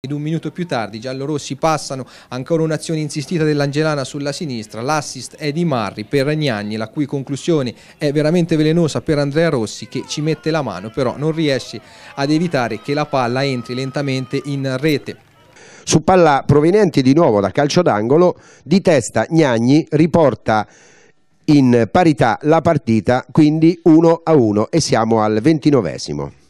Ed un minuto più tardi i giallorossi passano, ancora un'azione insistita dell'Angelana sulla sinistra, l'assist è di Marri per Ragnagni, la cui conclusione è veramente velenosa per Andrea Rossi che ci mette la mano, però non riesce ad evitare che la palla entri lentamente in rete. Su palla proveniente di nuovo da calcio d'angolo, di testa Gnagni riporta in parità la partita, quindi 1 a 1 e siamo al ventinovesimo.